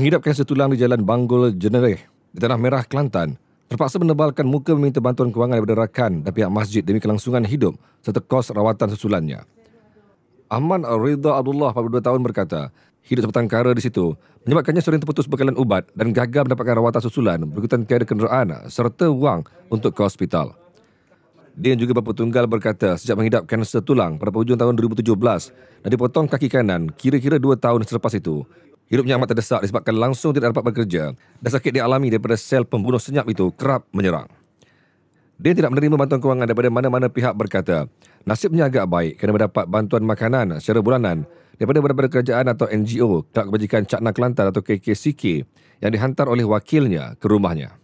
menghidapkan tulang di jalan Banggol Jenereh di Tanah Merah Kelantan terpaksa menebalkan muka meminta bantuan kewangan daripada rakan dan pihak masjid demi kelangsungan hidup serta kos rawatan susulannya. Ahmad Ridha Abdullah 42 tahun berkata, hidup sepetang kara di situ menyebabkannya sering terputus bekalan ubat dan gagal mendapatkan rawatan susulan berikutan tiada kenderaan serta wang untuk ke hospital. Dia juga bapa tunggal berkata sejak menghidap kanser tulang pada penghujung tahun 2017 dan dipotong kaki kanan kira-kira dua tahun selepas itu, Hidupnya amat terdesak disebabkan langsung tidak dapat bekerja dan sakit dialami daripada sel pembunuh senyap itu kerap menyerang. Dia tidak menerima bantuan kewangan daripada mana-mana pihak berkata nasibnya agak baik kerana mendapat bantuan makanan secara bulanan daripada beberapa kerajaan atau NGO Kerak Kebajikan Cakna Kelantan atau KKCK yang dihantar oleh wakilnya ke rumahnya.